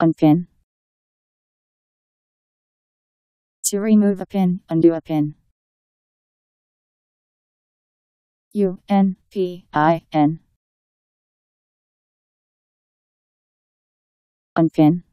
unpin. To remove a pin, undo a pin. U N P I N. Unpin.